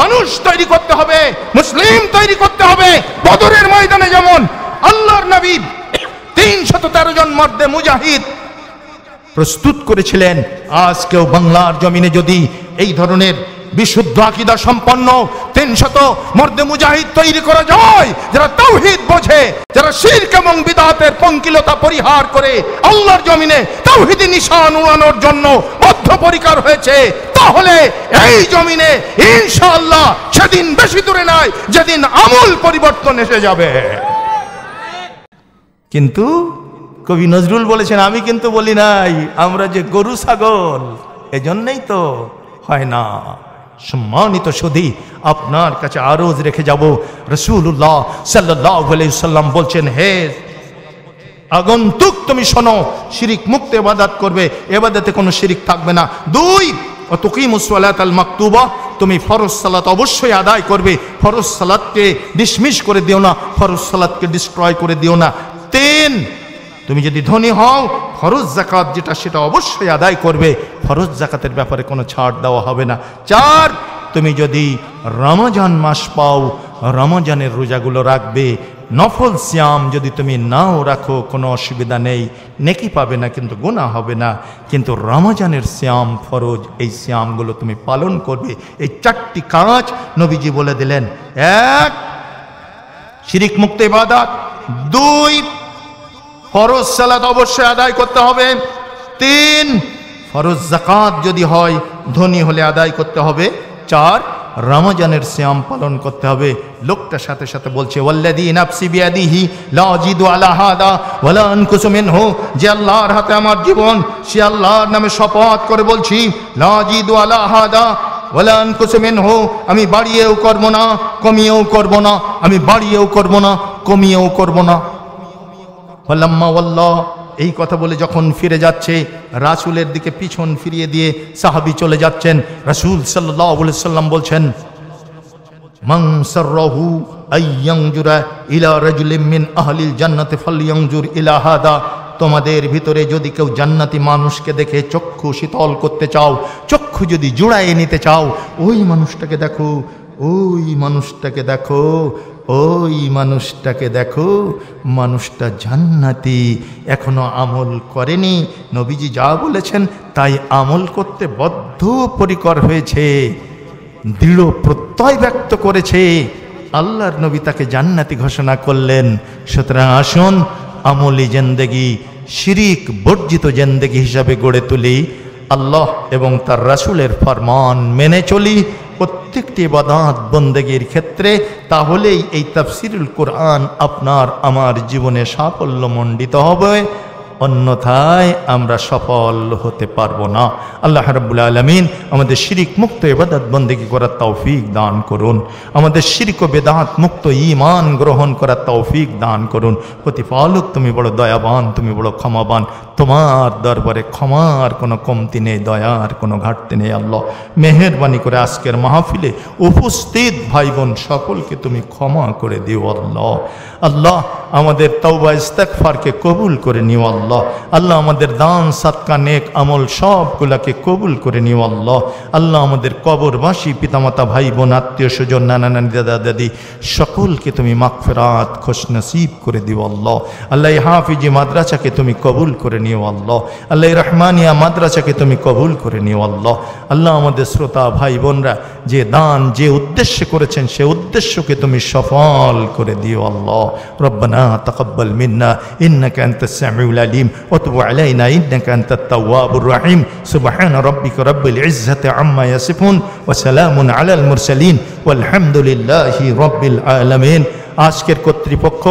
[SPEAKER 1] মানুষ তৈরি করতে হবে মুসলিম তৈরি করতে হবে বদরের ময়দানে যেমন আল্লাহর নবীর তিন শত তেরো জন মর্দে মুজাহিদ প্রস্তুত করেছিলেন আজকেও বাংলার জমিনে যদি এই ধরনের বিশুদ্ধ আকিদা সম্পন্ন তিন শত মর্দে মুজাহিদ তৈরি করা যায় যারা তৌহিদ বোঝে যারা শির্ক এবং বিদাতের পঙ্কিলতা পরিহার করে আল্লাহর জমিনে তৌহিদি নিশান উড়ানোর জন্য বদ্ধ পরিকার হয়েছে তাহলে এই জমিনে ইনশাআল্লাহ সেদিন বেশি দূরে নাই যেদিন আমল পরিবর্তন এসে যাবে কিন্তু কবি নজরুল বলেছেন আমি কিন্তু বলি নাই আমরা যে গরু ছাগল এজন্যই তো হয় না সম্মানিত সুদী আপনার কাছে আরো রেখে যাব রসুল্লাহ সাল্লাহ সাল্লাম বলছেন হে আগন্তুক তুমি শোনো শিরিক মুক্ত এবাদাত করবে এবাদাতে কোনো শিরিক থাকবে না দুই তুমি ফরজ সালাত অবশ্যই আদায় করবে ফরজ সালাদকে ডিসমিস করে দিও না ফরজ সালাদকে ডিস্ট্রয় করে দিও না তিন তুমি যদি ধনী হও ফরজ জাকাত যেটা সেটা অবশ্যই আদায় করবে ফরজ জাকাতের ব্যাপারে কোনো ছাড় দেওয়া হবে না চার তুমি যদি রমজান মাস পাও রমজানের রোজাগুলো রাখবে নফল শ্যাম যদি তুমি নাও রাখো কোনো অসুবিধা নেই নেকি পাবে না কিন্তু গোনা হবে না কিন্তু রমজানের শ্যাম ফরজ এই শ্যামগুলো তুমি পালন করবে এই চারটি কাজ নবীজি বলে দিলেন এক শিরিক মুক্ত ইবাদত দুই ফরজ সালাত অবশ্যই আদায় করতে হবে তিন ফরজ জাকাত যদি হয় ধনী হলে আদায় করতে হবে চার রমজানের শ্যাম পালন করতে হবে লোকটার সাথে সাথে বলছে ওয়াল্লাদি নাফসি বিয়াদিহি লাজিদু আলা হাদা ওয়ালা আনকুসু মিনহু যে আল্লাহর হাতে আমার জীবন সে আল্লাহর নামে শপথ করে বলছি লাজিদু আলা হাদা ওয়ালা আনকুসু আমি বাড়িয়েও করবো না কমিয়েও করব না আমি বাড়িয়েও করব না কমিয়েও করব না হল্লাম্মা ওয়াল্লাহ এই কথা বলে যখন ফিরে যাচ্ছে রাসুলের দিকে পিছন ফিরিয়ে দিয়ে সাহাবি চলে যাচ্ছেন রাসুল সাল্লাম বলছেন ইলা রাজুলিমিন আহলিল তোমাদের ভিতরে যদি কেউ জান্নাতি মানুষকে দেখে চক্ষু শীতল করতে চাও চক্ষু যদি জোড়ায় নিতে চাও ওই মানুষটাকে দেখো ওই মানুষটাকে দেখো ওই মানুষটাকে দেখো মানুষটা জান্নাতি এখনো আমল করেনি নবীজি যা বলেছেন তাই আমল করতে বদ্ধপরিকর হয়েছে দৃঢ় প্রত্যয় ব্যক্ত করেছে আল্লাহর নবী তাকে জান্নাতি ঘোষণা করলেন সুতরাং আসুন আমলি জেন্দেগি শিরিক বর্জিত জেন্দেগি হিসাবে গড়ে তুলি আল্লাহ এবং তার রাসুলের ফরমান মেনে চলি প্রত্যেকটি বাদাত বন্দেগীর ক্ষেত্রে তাহলেই এই তাফসিরুল কোরআন আপনার আমার জীবনে সাফল্যমণ্ডিত হবে অন্যথায় আমরা সফল হতে পারবো না আল্লাহ রাবুল আলমিন আমাদের শিরিক মুক্ত এবাদত বন্দেগী করার তৌফিক দান করুন আমাদের শিরিক ও বেদাঁত মুক্ত ইমান গ্রহণ করার তৌফিক দান করুন প্রতিপালক তুমি বড় দয়াবান তুমি বড় ক্ষমাবান তোমার দরবারে ক্ষমার কোনো কমতি নেই দয়ার কোনো ঘাটতি নেই আল্লাহ মেহরবানি করে আজকের মাহফিলে উপস্থিত ভাই বোন সকলকে তুমি ক্ষমা করে দিও আল্লাহ আল্লাহ আমাদের তৌবা ইস্তেকফারকে কবুল করে নিও আল্লাহ আল্লাহ আমাদের দান সাতকা নেক আমল সবগুলাকে কবুল করে নিও আল্লাহ আল্লাহ আমাদের কবরবাসী পিতামাতা ভাই বোন আত্মীয় স্বজন নানা নানি দাদা দাদি সকলকে তুমি মাখফেরাত খোশ নসিব করে দিও আল্লাহ আল্লাহ হাফিজি মাদ্রাসাকে তুমি কবুল করে নিও আল্লাহ আল্লাহ রহমানিয়া মাদ্রাসাকে তুমি কবুল করে নিও আল্লাহ আল্লাহ আমাদের শ্রোতা ভাই বোনরা যে দান যে উদ্দেশ্য করেছেন সে উদ্দেশ্যকে তুমি সফল করে দিও আল্লাহ রব্বানা তকব্বল মিন্না ইন্নাকা আনতাস সামিউল আলিম ওয়াতুব আলাইনা ইন্নাকা আনতাত তাওয়াবুর রাহিম সুবহান রব্বিকা রব্বিল ইজ্জাতি আম্মা ইয়াসিফুন ওয়া সালামুন আলাল মুরসালিন والحمد لله رب العالمين আজকের কর্তৃপক্ষ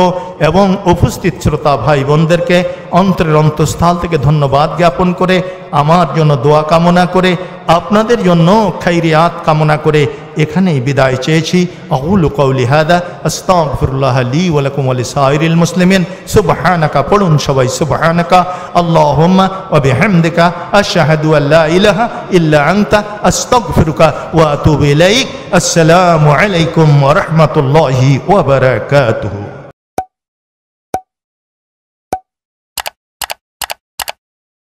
[SPEAKER 1] এবং উপস্থিত শ্রোতা ভাই বোনদেরকে অন্তরের অন্তঃস্থল থেকে ধন্যবাদ জ্ঞাপন করে আমার জন্য দোয়া কামনা করে আপনাদের জন্য খাইরিয়াত কামনা করে এখানেই বিদায় চেয়েছি আউল কৌলি হাদা আস্তাগফিরুল্লাহ লি ওয়ালাকুম আলি সাইরিল মুসলিমিন সুবহানাকা পড়ুন সবাই সুবহানাকা আল্লাহুম্মা ওয়া বিহামদিকা আশহাদু আল্লা ইলাহা ইল্লা আনতা আস্তাগফিরুকা ওয়া আসসালামু আলাইকুম ওয়া রাহমাতুল্লাহি